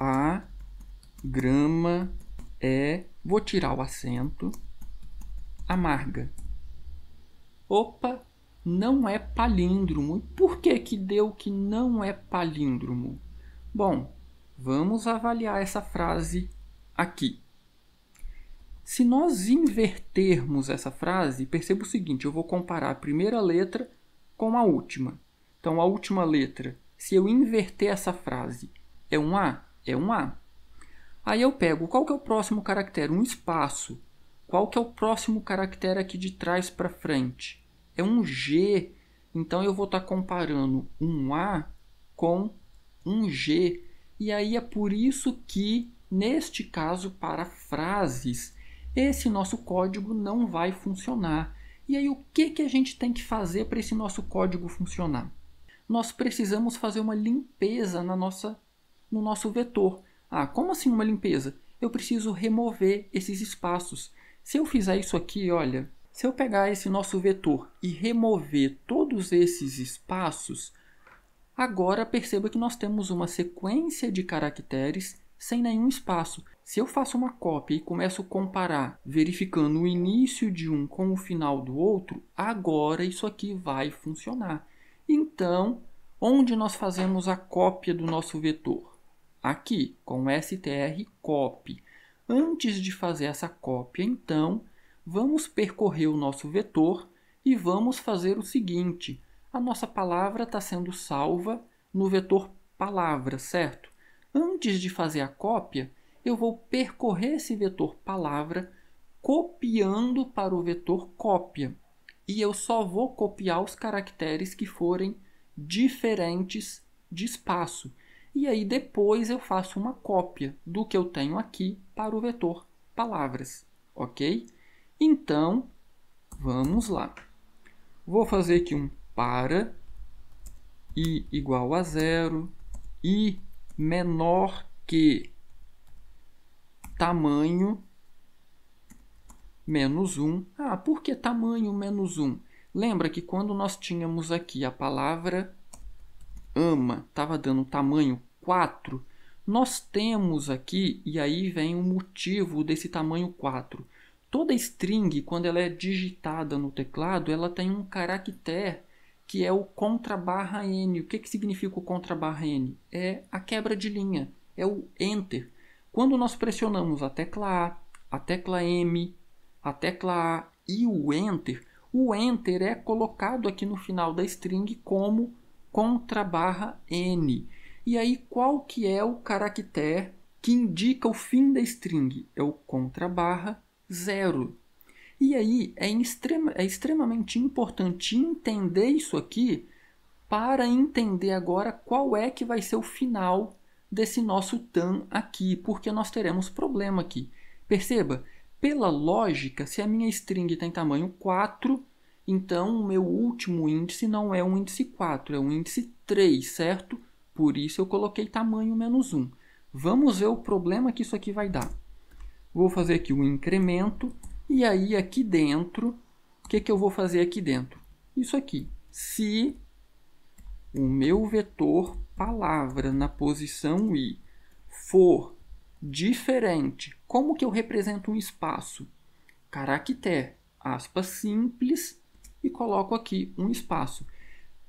A grama é, vou tirar o acento, amarga. Opa, não é palíndromo. Por que que deu que não é palíndromo? Bom, vamos avaliar essa frase aqui. Se nós invertermos essa frase, perceba o seguinte, eu vou comparar a primeira letra com a última. Então, a última letra, se eu inverter essa frase, é um A? é um A. Aí eu pego qual que é o próximo caractere? Um espaço. Qual que é o próximo caractere aqui de trás para frente? É um G. Então eu vou estar tá comparando um A com um G. E aí é por isso que, neste caso, para frases, esse nosso código não vai funcionar. E aí, o que, que a gente tem que fazer para esse nosso código funcionar? Nós precisamos fazer uma limpeza na nossa no nosso vetor. Ah, como assim uma limpeza? Eu preciso remover esses espaços. Se eu fizer isso aqui, olha, se eu pegar esse nosso vetor e remover todos esses espaços, agora perceba que nós temos uma sequência de caracteres sem nenhum espaço. Se eu faço uma cópia e começo a comparar, verificando o início de um com o final do outro, agora isso aqui vai funcionar. Então, onde nós fazemos a cópia do nosso vetor? aqui com str copy. Antes de fazer essa cópia, então, vamos percorrer o nosso vetor e vamos fazer o seguinte. A nossa palavra está sendo salva no vetor palavra, certo? Antes de fazer a cópia, eu vou percorrer esse vetor palavra copiando para o vetor cópia. E eu só vou copiar os caracteres que forem diferentes de espaço e aí depois eu faço uma cópia do que eu tenho aqui para o vetor palavras, ok? Então, vamos lá. Vou fazer aqui um para i igual a zero, i menor que tamanho menos 1. Ah, por que tamanho menos 1? Lembra que quando nós tínhamos aqui a palavra ama estava dando tamanho 4, nós temos aqui, e aí vem o motivo desse tamanho 4. Toda string, quando ela é digitada no teclado, ela tem um caractere que é o contra barra N. O que, que significa o contra barra N? É a quebra de linha, é o Enter. Quando nós pressionamos a tecla A, a tecla M, a tecla A e o Enter, o Enter é colocado aqui no final da string como contra barra N. E aí, qual que é o caractere que indica o fim da string? É o contra barra zero. E aí, é, extrema, é extremamente importante entender isso aqui para entender agora qual é que vai ser o final desse nosso tan aqui, porque nós teremos problema aqui. Perceba, pela lógica, se a minha string tem tamanho 4, então, o meu último índice não é um índice 4, é um índice 3, certo? Por isso eu coloquei tamanho menos 1. Vamos ver o problema que isso aqui vai dar. Vou fazer aqui o um incremento e aí aqui dentro, o que, que eu vou fazer aqui dentro? Isso aqui. Se o meu vetor palavra na posição i for diferente, como que eu represento um espaço? Caractere, aspas simples, e coloco aqui um espaço.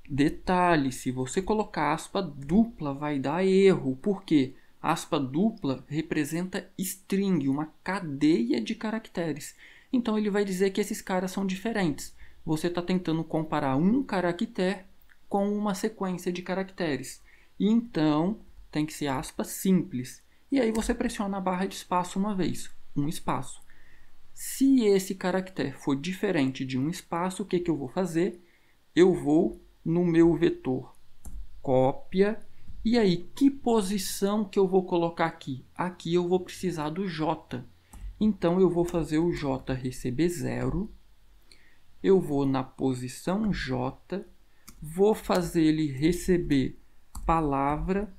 Detalhe, se você colocar aspa dupla vai dar erro, porque aspa dupla representa string, uma cadeia de caracteres. Então ele vai dizer que esses caras são diferentes. Você está tentando comparar um caractere com uma sequência de caracteres. Então tem que ser aspa simples. E aí você pressiona a barra de espaço uma vez, um espaço. Se esse caractere for diferente de um espaço, o que, que eu vou fazer? Eu vou no meu vetor cópia. E aí, que posição que eu vou colocar aqui? Aqui eu vou precisar do J. Então, eu vou fazer o J receber zero. Eu vou na posição J. Vou fazer ele receber palavra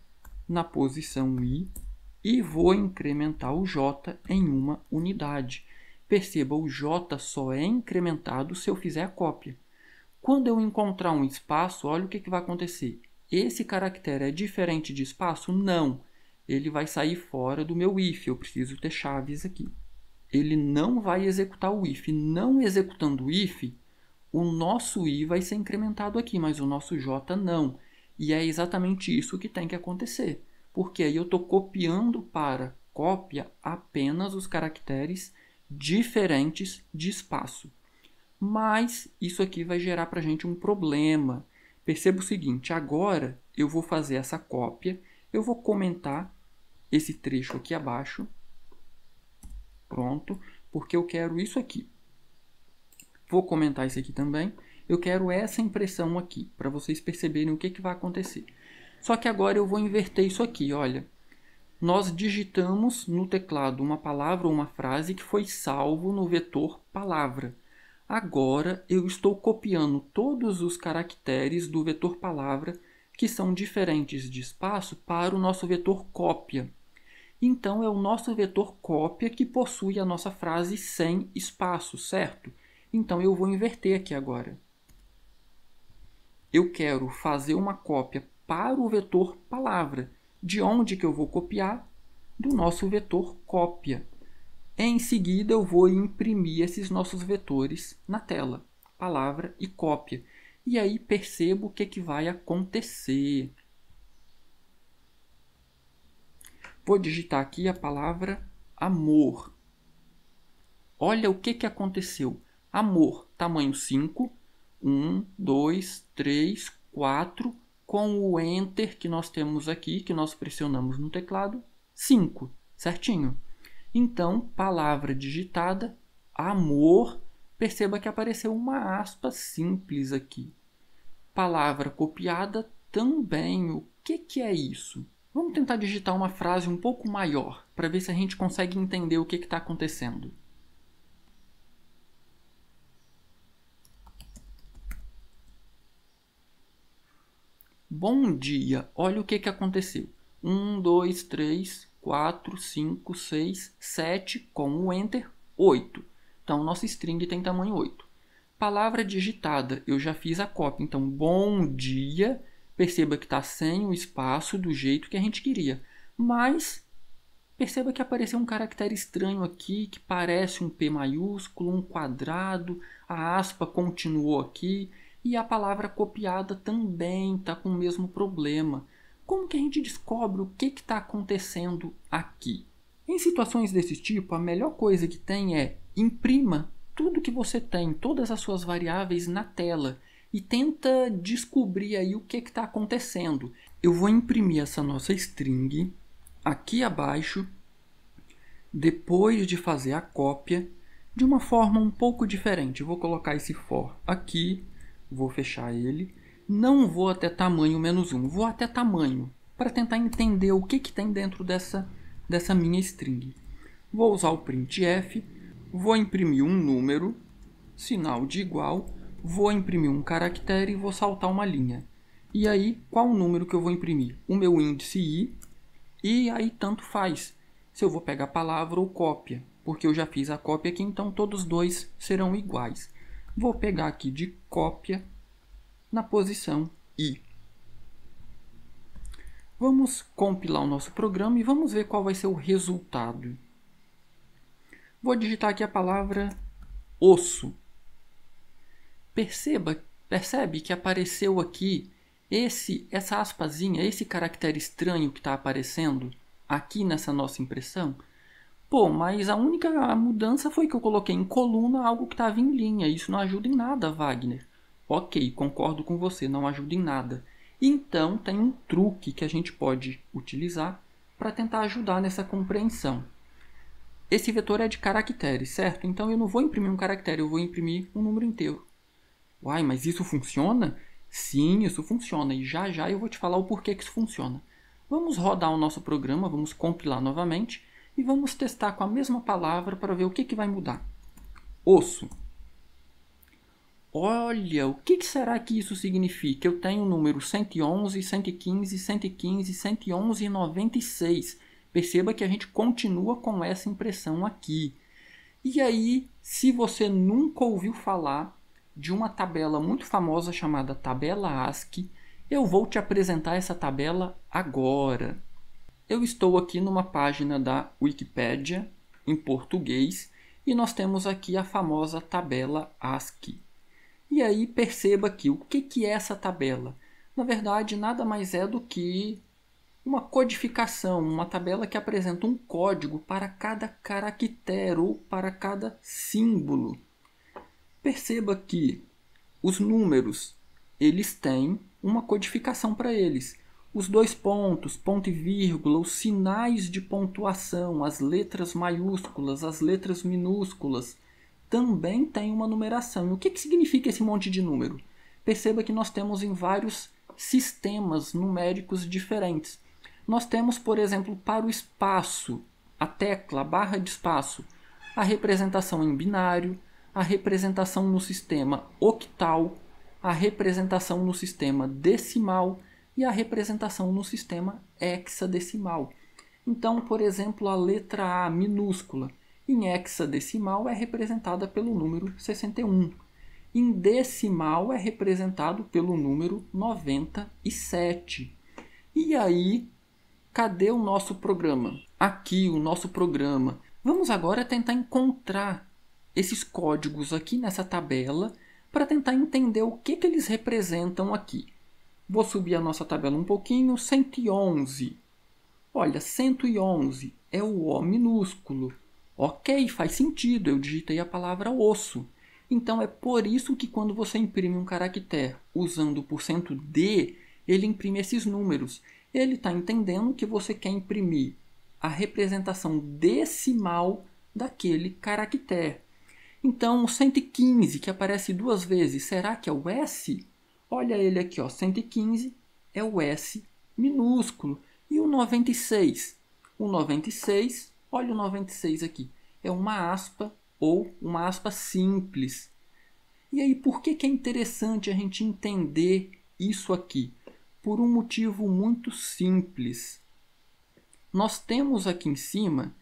na posição I. E vou incrementar o J em uma unidade. Perceba, o J só é incrementado se eu fizer a cópia. Quando eu encontrar um espaço, olha o que, que vai acontecer. Esse caractere é diferente de espaço? Não. Ele vai sair fora do meu if, eu preciso ter chaves aqui. Ele não vai executar o if. Não executando o if, o nosso i vai ser incrementado aqui, mas o nosso j não. E é exatamente isso que tem que acontecer, porque aí eu estou copiando para cópia apenas os caracteres diferentes de espaço. Mas isso aqui vai gerar para a gente um problema. Perceba o seguinte: agora eu vou fazer essa cópia, eu vou comentar esse trecho aqui abaixo. Pronto, porque eu quero isso aqui. Vou comentar isso aqui também. Eu quero essa impressão aqui, para vocês perceberem o que, que vai acontecer. Só que agora eu vou inverter isso aqui, olha nós digitamos no teclado uma palavra ou uma frase que foi salvo no vetor palavra. Agora eu estou copiando todos os caracteres do vetor palavra que são diferentes de espaço para o nosso vetor cópia. Então é o nosso vetor cópia que possui a nossa frase sem espaço, certo? Então eu vou inverter aqui agora. Eu quero fazer uma cópia para o vetor palavra de onde que eu vou copiar? Do nosso vetor cópia. Em seguida, eu vou imprimir esses nossos vetores na tela, palavra e cópia. E aí percebo o que, que vai acontecer. Vou digitar aqui a palavra amor. Olha o que, que aconteceu. Amor, tamanho 5. 1, 2, 3, 4, com o Enter que nós temos aqui, que nós pressionamos no teclado, 5, certinho? Então, palavra digitada, amor, perceba que apareceu uma aspa simples aqui. Palavra copiada também, o que, que é isso? Vamos tentar digitar uma frase um pouco maior, para ver se a gente consegue entender o que está acontecendo. Bom dia. Olha o que, que aconteceu. 1, 2, 3, 4, 5, 6, 7, com o Enter, 8. Então, nosso string tem tamanho 8. Palavra digitada, eu já fiz a cópia. Então, bom dia. Perceba que está sem o espaço do jeito que a gente queria. Mas, perceba que apareceu um caractere estranho aqui, que parece um P maiúsculo, um quadrado, a aspa continuou aqui. E a palavra copiada também está com o mesmo problema. Como que a gente descobre o que está acontecendo aqui? Em situações desse tipo, a melhor coisa que tem é imprima tudo que você tem, todas as suas variáveis na tela e tenta descobrir aí o que está acontecendo. Eu vou imprimir essa nossa string aqui abaixo, depois de fazer a cópia, de uma forma um pouco diferente. Eu vou colocar esse for aqui vou fechar ele. Não vou até tamanho menos 1, vou até tamanho, para tentar entender o que, que tem dentro dessa, dessa minha string. Vou usar o printf, vou imprimir um número, sinal de igual, vou imprimir um caractere e vou saltar uma linha. E aí, qual o número que eu vou imprimir? O meu índice i, e aí tanto faz se eu vou pegar palavra ou cópia, porque eu já fiz a cópia aqui, então todos dois serão iguais. Vou pegar aqui de cópia na posição I. Vamos compilar o nosso programa e vamos ver qual vai ser o resultado. Vou digitar aqui a palavra osso. Perceba, percebe que apareceu aqui esse, essa aspazinha, esse caractere estranho que está aparecendo aqui nessa nossa impressão? Pô, mas a única mudança foi que eu coloquei em coluna algo que estava em linha. Isso não ajuda em nada, Wagner. Ok, concordo com você, não ajuda em nada. Então, tem um truque que a gente pode utilizar para tentar ajudar nessa compreensão. Esse vetor é de caracteres, certo? Então eu não vou imprimir um caractere, eu vou imprimir um número inteiro. Uai, mas isso funciona? Sim, isso funciona e já já eu vou te falar o porquê que isso funciona. Vamos rodar o nosso programa, vamos compilar novamente e vamos testar com a mesma palavra para ver o que, que vai mudar. Osso. Olha, o que, que será que isso significa? Eu tenho o número 111, 115, 115, 111 e 96. Perceba que a gente continua com essa impressão aqui. E aí, se você nunca ouviu falar de uma tabela muito famosa chamada tabela ASCII, eu vou te apresentar essa tabela agora. Eu estou aqui numa página da Wikipedia em português e nós temos aqui a famosa tabela ASCII. E aí perceba aqui o que, que é essa tabela. Na verdade, nada mais é do que uma codificação, uma tabela que apresenta um código para cada caractere ou para cada símbolo. Perceba que os números, eles têm uma codificação para eles. Os dois pontos, ponto e vírgula, os sinais de pontuação, as letras maiúsculas, as letras minúsculas, também tem uma numeração. E o que, que significa esse monte de número? Perceba que nós temos em vários sistemas numéricos diferentes. Nós temos, por exemplo, para o espaço, a tecla, a barra de espaço, a representação em binário, a representação no sistema octal, a representação no sistema decimal e a representação no sistema hexadecimal. Então, por exemplo, a letra A minúscula em hexadecimal é representada pelo número 61. Em decimal é representado pelo número 97. E aí, cadê o nosso programa? Aqui o nosso programa. Vamos agora tentar encontrar esses códigos aqui nessa tabela para tentar entender o que, que eles representam aqui. Vou subir a nossa tabela um pouquinho, 111. Olha, 111 é o O minúsculo. Ok, faz sentido, eu digitei a palavra osso. Então é por isso que quando você imprime um caractere usando o porcento %D, ele imprime esses números. Ele está entendendo que você quer imprimir a representação decimal daquele caractere. Então, 115, que aparece duas vezes, será que é o S? Olha ele aqui, ó, 115 é o S minúsculo. E o 96? O 96, olha o 96 aqui, é uma aspa ou uma aspa simples. E aí, por que, que é interessante a gente entender isso aqui? Por um motivo muito simples. Nós temos aqui em cima,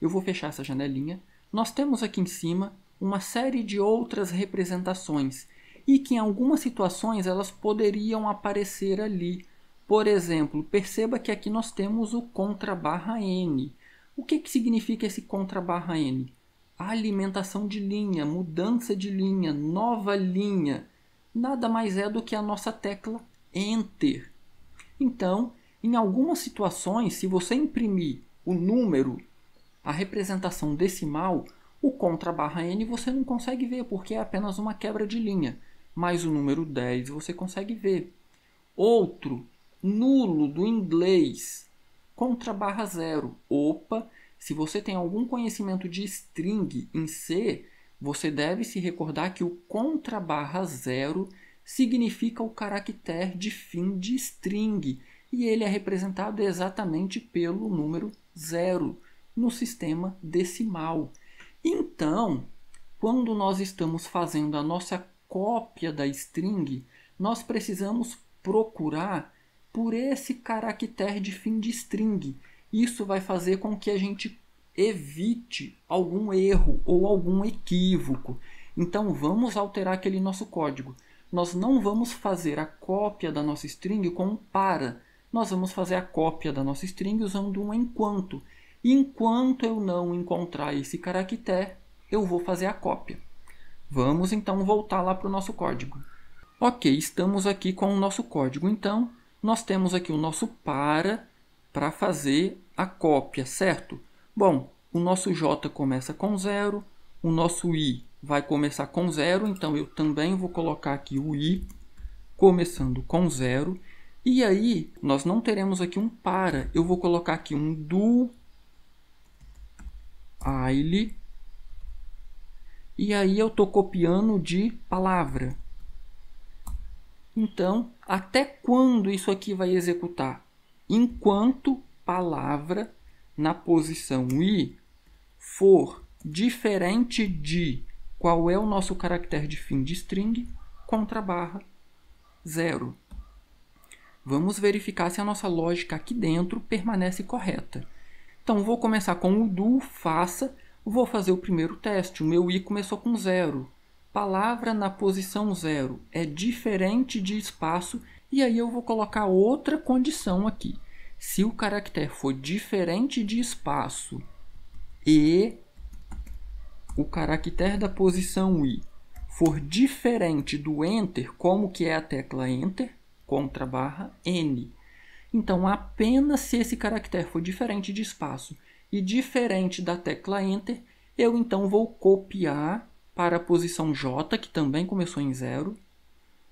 eu vou fechar essa janelinha, nós temos aqui em cima uma série de outras representações e que em algumas situações elas poderiam aparecer ali. Por exemplo, perceba que aqui nós temos o contra barra N. O que, que significa esse contra barra N? Alimentação de linha, mudança de linha, nova linha. Nada mais é do que a nossa tecla Enter. Então, em algumas situações, se você imprimir o número, a representação decimal, o contra barra N você não consegue ver, porque é apenas uma quebra de linha mais o número 10, você consegue ver. Outro, nulo do inglês, contra barra zero. Opa, se você tem algum conhecimento de string em C, você deve se recordar que o contra barra zero significa o caractere de fim de string e ele é representado exatamente pelo número zero no sistema decimal. Então, quando nós estamos fazendo a nossa cópia da string, nós precisamos procurar por esse caractere de fim de string. Isso vai fazer com que a gente evite algum erro ou algum equívoco. Então vamos alterar aquele nosso código. Nós não vamos fazer a cópia da nossa string com um para. Nós vamos fazer a cópia da nossa string usando um enquanto. Enquanto eu não encontrar esse caractere, eu vou fazer a cópia. Vamos então voltar lá para o nosso código. Ok, estamos aqui com o nosso código. Então, nós temos aqui o nosso para para fazer a cópia, certo? Bom, o nosso J começa com zero, o nosso I vai começar com zero, então eu também vou colocar aqui o I começando com zero. E aí, nós não teremos aqui um para, eu vou colocar aqui um do aile e aí eu estou copiando de palavra. Então, até quando isso aqui vai executar? Enquanto palavra na posição i for diferente de qual é o nosso caractere de fim de string, contra barra zero. Vamos verificar se a nossa lógica aqui dentro permanece correta. Então, vou começar com o do faça Vou fazer o primeiro teste. O meu i começou com zero. Palavra na posição zero é diferente de espaço. E aí eu vou colocar outra condição aqui. Se o caractere for diferente de espaço e o caractere da posição i for diferente do enter, como que é a tecla enter, contra barra n. Então, apenas se esse caractere for diferente de espaço e diferente da tecla Enter, eu então vou copiar para a posição J, que também começou em zero,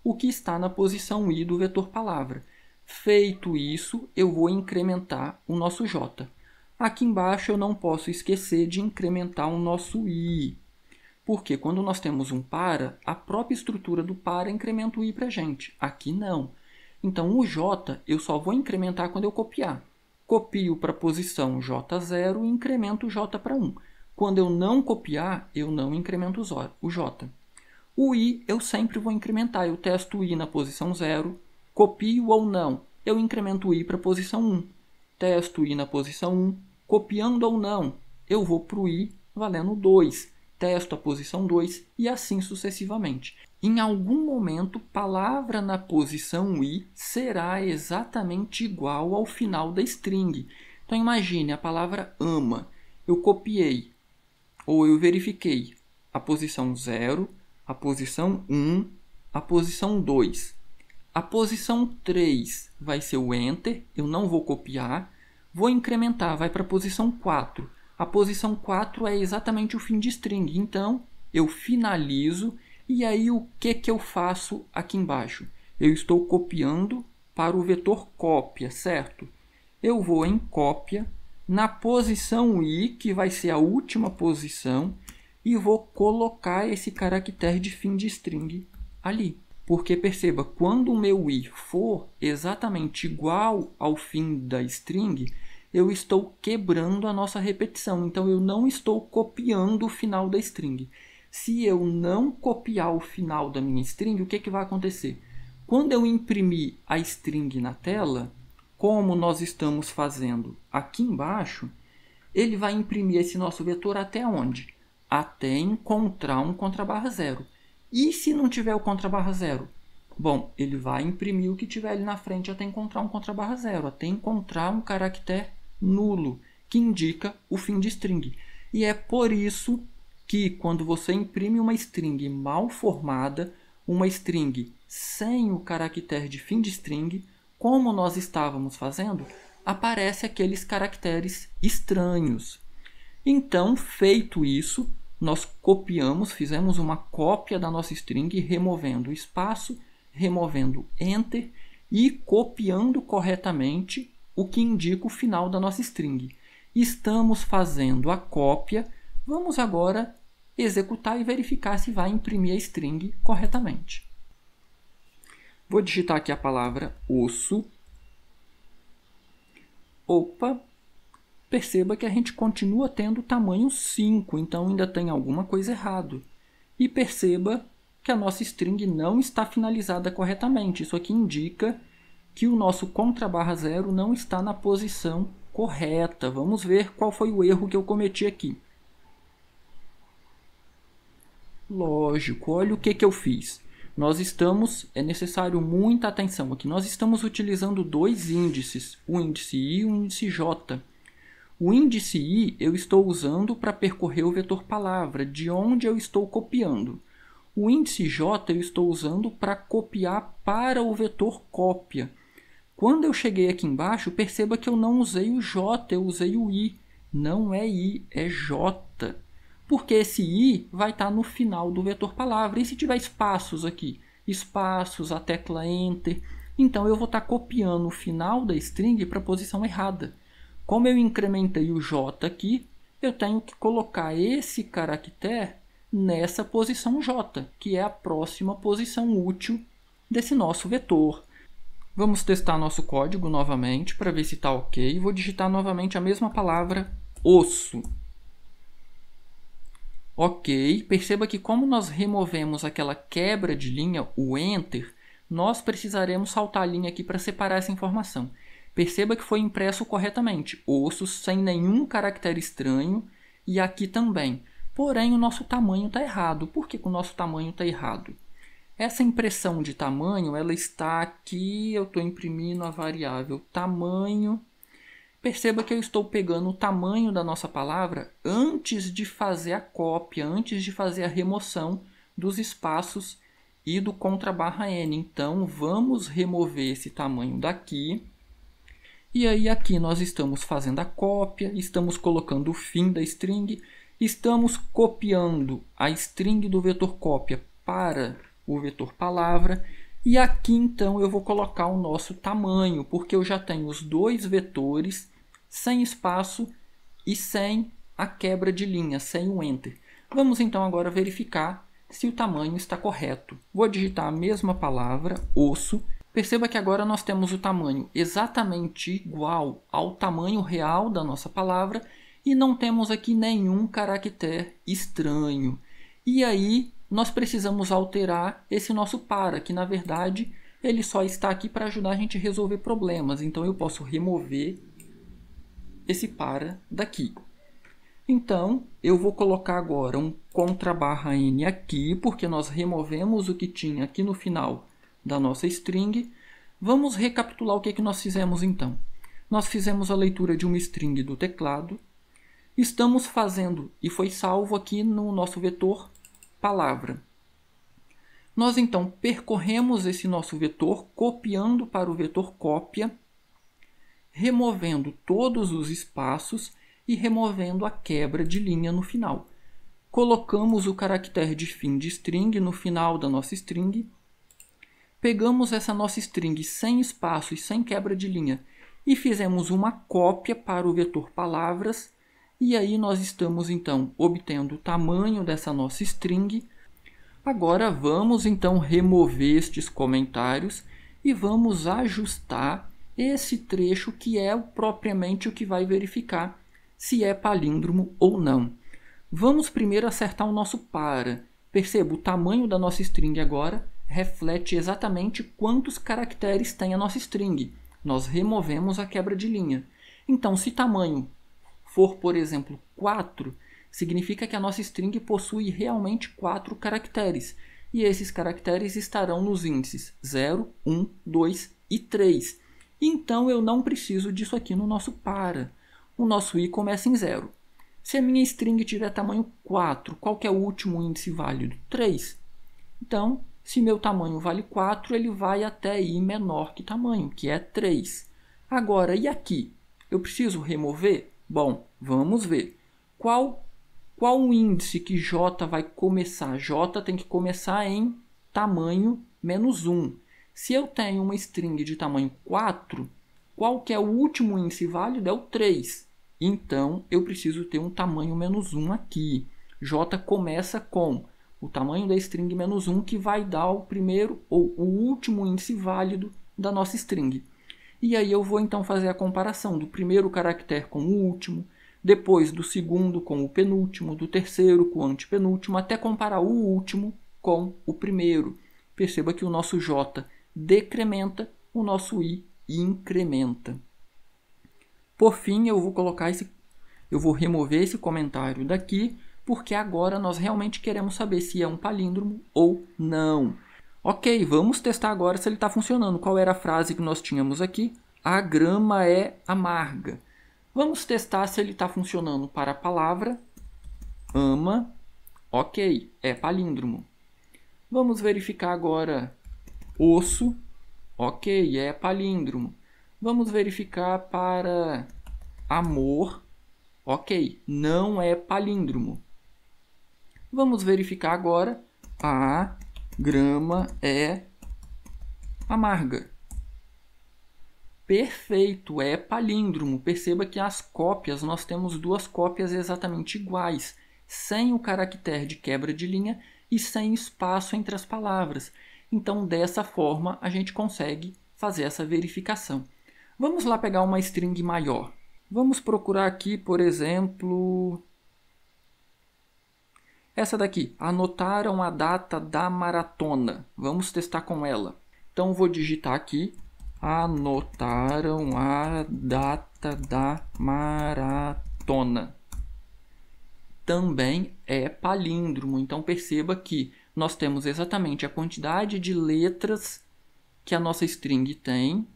o que está na posição I do vetor palavra. Feito isso, eu vou incrementar o nosso J. Aqui embaixo eu não posso esquecer de incrementar o nosso I, porque quando nós temos um para, a própria estrutura do para incrementa o i para a gente. Aqui não. Então o j eu só vou incrementar quando eu copiar copio para a posição J0 e incremento J para 1. Quando eu não copiar, eu não incremento o J. O I eu sempre vou incrementar. Eu testo o I na posição 0, copio ou não, eu incremento o I para a posição 1. Testo o I na posição 1, copiando ou não, eu vou para o I valendo 2. Testo a posição 2 e assim sucessivamente. Em algum momento, palavra na posição i será exatamente igual ao final da string. Então imagine a palavra ama. Eu copiei ou eu verifiquei a posição 0, a posição 1, um, a posição 2. A posição 3 vai ser o enter, eu não vou copiar, vou incrementar, vai para a posição 4. A posição 4 é exatamente o fim de string, então eu finalizo e aí o que, que eu faço aqui embaixo? Eu estou copiando para o vetor cópia, certo? Eu vou em cópia, na posição i, que vai ser a última posição, e vou colocar esse caractere de fim de string ali. Porque perceba, quando o meu i for exatamente igual ao fim da string, eu estou quebrando a nossa repetição. Então, eu não estou copiando o final da string se eu não copiar o final da minha string, o que, que vai acontecer? Quando eu imprimir a string na tela, como nós estamos fazendo aqui embaixo, ele vai imprimir esse nosso vetor até onde? Até encontrar um contrabarra zero. E se não tiver o contrabarra zero? Bom, ele vai imprimir o que tiver ali na frente até encontrar um contrabarra zero, até encontrar um caractere nulo, que indica o fim de string. E é por isso que quando você imprime uma string mal formada, uma string sem o caractere de fim de string, como nós estávamos fazendo, aparece aqueles caracteres estranhos. Então, feito isso, nós copiamos, fizemos uma cópia da nossa string, removendo o espaço, removendo enter e copiando corretamente o que indica o final da nossa string. Estamos fazendo a cópia Vamos agora executar e verificar se vai imprimir a string corretamente. Vou digitar aqui a palavra osso. Opa! Perceba que a gente continua tendo o tamanho 5, então ainda tem alguma coisa errada. E perceba que a nossa string não está finalizada corretamente. Isso aqui indica que o nosso contra barra zero não está na posição correta. Vamos ver qual foi o erro que eu cometi aqui. Lógico, olha o que, que eu fiz. Nós estamos, é necessário muita atenção aqui, nós estamos utilizando dois índices, o índice I e o índice J. O índice I eu estou usando para percorrer o vetor palavra, de onde eu estou copiando. O índice J eu estou usando para copiar para o vetor cópia. Quando eu cheguei aqui embaixo, perceba que eu não usei o J, eu usei o I. Não é I, é J porque esse i vai estar tá no final do vetor palavra. E se tiver espaços aqui, espaços, a tecla enter, então eu vou estar tá copiando o final da string para a posição errada. Como eu incrementei o j aqui, eu tenho que colocar esse caractere nessa posição j, que é a próxima posição útil desse nosso vetor. Vamos testar nosso código novamente para ver se está ok. Vou digitar novamente a mesma palavra osso. Ok, perceba que como nós removemos aquela quebra de linha, o enter, nós precisaremos saltar a linha aqui para separar essa informação. Perceba que foi impresso corretamente, ossos sem nenhum caractere estranho e aqui também. Porém, o nosso tamanho está errado. Por que, que o nosso tamanho está errado? Essa impressão de tamanho, ela está aqui, eu estou imprimindo a variável tamanho Perceba que eu estou pegando o tamanho da nossa palavra antes de fazer a cópia, antes de fazer a remoção dos espaços e do contra barra N. Então, vamos remover esse tamanho daqui. E aí aqui nós estamos fazendo a cópia, estamos colocando o fim da string, estamos copiando a string do vetor cópia para o vetor palavra. E aqui então eu vou colocar o nosso tamanho, porque eu já tenho os dois vetores sem espaço e sem a quebra de linha, sem o enter. Vamos então agora verificar se o tamanho está correto. Vou digitar a mesma palavra, osso. Perceba que agora nós temos o tamanho exatamente igual ao tamanho real da nossa palavra e não temos aqui nenhum caractere estranho. E aí nós precisamos alterar esse nosso para, que na verdade ele só está aqui para ajudar a gente a resolver problemas. Então eu posso remover esse para daqui. Então, eu vou colocar agora um contra barra n aqui, porque nós removemos o que tinha aqui no final da nossa string. Vamos recapitular o que, é que nós fizemos então. Nós fizemos a leitura de uma string do teclado. Estamos fazendo, e foi salvo aqui no nosso vetor, palavra. Nós então percorremos esse nosso vetor, copiando para o vetor cópia removendo todos os espaços e removendo a quebra de linha no final. Colocamos o caractere de fim de string no final da nossa string. Pegamos essa nossa string sem espaço e sem quebra de linha e fizemos uma cópia para o vetor palavras. E aí nós estamos então obtendo o tamanho dessa nossa string. Agora vamos então remover estes comentários e vamos ajustar esse trecho que é propriamente o que vai verificar se é palíndromo ou não. Vamos primeiro acertar o nosso para. Perceba, o tamanho da nossa string agora reflete exatamente quantos caracteres tem a nossa string. Nós removemos a quebra de linha. Então, se tamanho for, por exemplo, 4, significa que a nossa string possui realmente 4 caracteres. E esses caracteres estarão nos índices 0, 1, 2 e 3. Então eu não preciso disso aqui no nosso para. O nosso i começa em zero. Se a minha string tiver tamanho 4, qual é o último índice válido? 3. Então, se meu tamanho vale 4, ele vai até i menor que tamanho, que é 3. Agora, e aqui? Eu preciso remover? Bom, vamos ver. Qual, qual o índice que j vai começar? j tem que começar em tamanho menos 1. Se eu tenho uma string de tamanho 4, qual que é o último índice válido? É o 3. Então, eu preciso ter um tamanho menos 1 aqui. J começa com o tamanho da string menos 1, que vai dar o primeiro ou o último índice válido da nossa string. E aí eu vou então fazer a comparação do primeiro caractere com o último, depois do segundo com o penúltimo, do terceiro com o antepenúltimo, até comparar o último com o primeiro. Perceba que o nosso J decrementa, o nosso i incrementa. Por fim, eu vou colocar esse eu vou remover esse comentário daqui, porque agora nós realmente queremos saber se é um palíndromo ou não. Ok, vamos testar agora se ele está funcionando. Qual era a frase que nós tínhamos aqui? A grama é amarga. Vamos testar se ele está funcionando para a palavra ama. Ok, é palíndromo. Vamos verificar agora osso. Ok, é palíndromo. Vamos verificar para amor. Ok, não é palíndromo. Vamos verificar agora. A grama é amarga. Perfeito, é palíndromo. Perceba que as cópias, nós temos duas cópias exatamente iguais, sem o caractere de quebra de linha e sem espaço entre as palavras. Então, dessa forma, a gente consegue fazer essa verificação. Vamos lá pegar uma string maior. Vamos procurar aqui, por exemplo, essa daqui. Anotaram a data da maratona. Vamos testar com ela. Então, vou digitar aqui. Anotaram a data da maratona. Também é palíndromo. Então, perceba que nós temos exatamente a quantidade de letras que a nossa string tem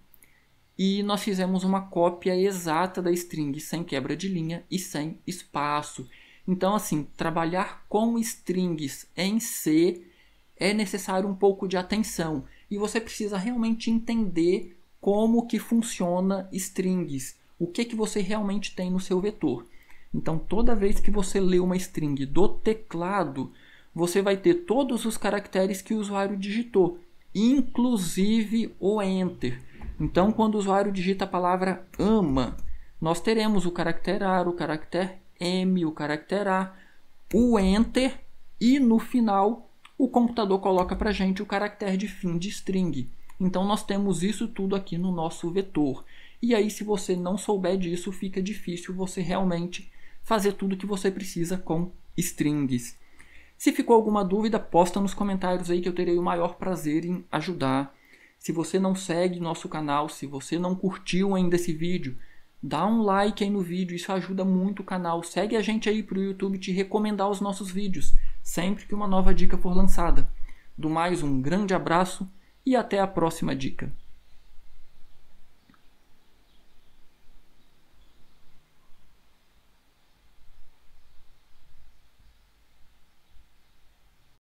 e nós fizemos uma cópia exata da string sem quebra de linha e sem espaço. Então, assim, trabalhar com strings em C é necessário um pouco de atenção e você precisa realmente entender como que funciona strings, o que que você realmente tem no seu vetor. Então, toda vez que você lê uma string do teclado, você vai ter todos os caracteres que o usuário digitou, inclusive o enter. Então, quando o usuário digita a palavra ama, nós teremos o caractere A, o caractere M, o caractere A, o enter e no final o computador coloca para gente o caractere de fim de string. Então nós temos isso tudo aqui no nosso vetor. E aí se você não souber disso, fica difícil você realmente fazer tudo o que você precisa com strings. Se ficou alguma dúvida, posta nos comentários aí que eu terei o maior prazer em ajudar. Se você não segue nosso canal, se você não curtiu ainda esse vídeo, dá um like aí no vídeo, isso ajuda muito o canal. Segue a gente aí para o YouTube te recomendar os nossos vídeos, sempre que uma nova dica for lançada. Do mais, um grande abraço e até a próxima dica.